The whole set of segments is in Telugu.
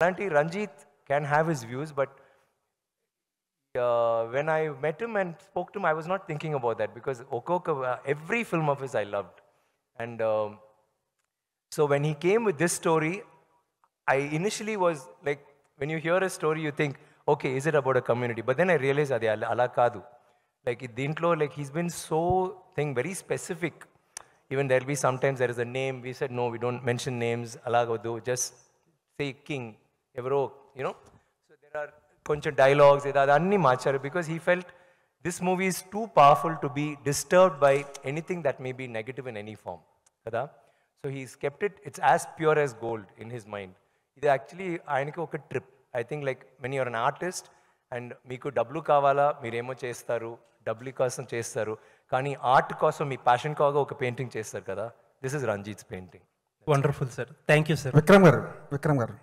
Auntie Ranjit can have his views, but uh, when I met him and spoke to him, I was not thinking about that because Okoka, uh, every film of his I loved. And um, so when he came with this story, I initially was like, when you hear a story, you think, okay, is it about a community? But then I realized that ala kadu. Like like he's been so thing very specific. Even there'll be sometimes there is a name. We said no, we don't mention names. Alagadu, just say king, ఎవరో యూనో సో దెర్ ఆర్ కొంచెం డైలాగ్స్ ఏదో అన్నీ మార్చారు because he felt this movie is too powerful to be disturbed by anything that may be negative in any form కదా so he's kept it it's as pure as gold in his mind ఇది యాక్చువల్లీ ఆయనకి ఒక trip I think like man you're an artist and మీకు డబ్బులు కావాలా మీరేమో చేస్తారు డబ్బులు కోసం చేస్తారు కానీ ఆర్ట్ కోసం మీ ప్యాషన్ కాగా ఒక పెయింటింగ్ చేస్తారు కదా this is Ranjith's painting wonderful sir thank you sir Vikram గారు విక్రమ్ గారు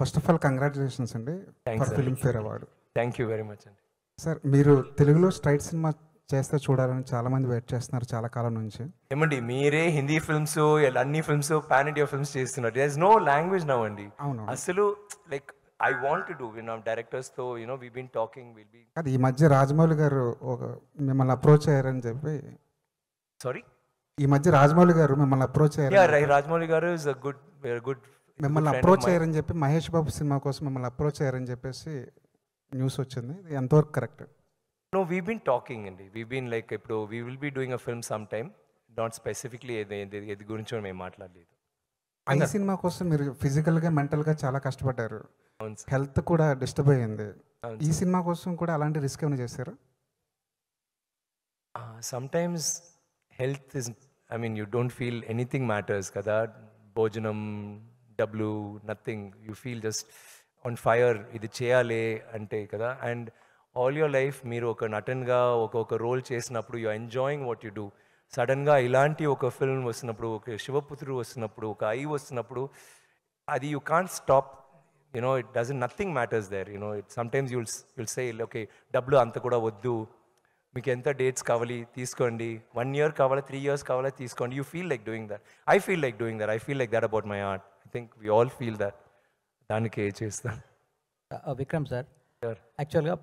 ఫస్ట్ ఆఫ్ ఆల్ కంగ్రాచులేషన్స్ అండి film Filmfare award thank you very much అండి సార్ మీరు తెలుగులో స్ట్రైట్ సినిమా చేస్తే చూడాలని చాలా మంది వెయిట్ చేస్తున్నారు చాలా కాలం నుంచి ఏమండి మీరే హిందీ ఫిల్మ్స్ అన్ని ఫిల్మ్స్ పాన్ ఇండియా ఫిల్మ్స్ చేస్తున్నారు దేర్ నో లాంగ్వేజ్ నవ్ అండి అవును అసలు like I want to do win directors తో you know we been talking will be అది ఈ మధ్య రాజమౌళి గారు ఒక మిమ్మల్ని అప్రోచ్ అయ్యారని చెప్పి సారీ ఈ మధ్య రాజమౌళి గారు మిమ్మల్ని అప్రోచ్ అయ్యారు రాజమౌళి గారు ఇస్ అ గుడ్ గుడ్ మిమ్మల్ని అప్రోచ్ అయ్యారని చెప్పి మహేష్ బాబు సినిమా కోసం మిమ్మల్ని అప్రోచ్ అయ్యారని చెప్పేసి న్యూస్ వచ్చింది ఎంతవరకు correct no we been talking అండి వీ బీన్ లైక్ ఇప్పుడు we will be doing a film some time not specifically ఏది గురించి మేము మాట్లాడలేదు ఈ సినిమా కోసం మీరు ఫిజికల్గా మెంటల్గా చాలా కష్టపడ్డారు హెల్త్ కూడా డిస్టర్బ్ అయ్యింది ఈ సినిమా కోసం కూడా అలాంటి రిస్క్ ఏమైనా చేశారు sometimes health is I mean you don't feel anything matters కదా భోజనం W nothing you feel just on fire ఇది చేయాలి అంటే కదా అండ్ ఆల్ యువర్ లైఫ్ మీరు ఒక నటన్గా ఒక ఒక రోల్ చేసినప్పుడు you enjoying what you do సడన్గా ఇలాంటి ఒక ఫిల్మ్ వస్తున్నప్పుడు ఒక శివపుత్రుడు వస్తున్నప్పుడు ఒక ఐ వస్తున్నప్పుడు అది you can't stop you know it doesn't nothing matters there you know it sometimes you'll you'll say okay డబ్బులు అంత కూడా వద్దు మీకు ఎంత డేట్స్ కావాలి తీసుకోండి వన్ ఇయర్ కావాలా త్రీ ఇయర్స్ కావాలా తీసుకోండి you feel like doing that I feel like doing that I feel like that about my art I think we all feel that దానికి ఏ చేస్తాం విక్రమ్ సార్ యాక్చువల్గా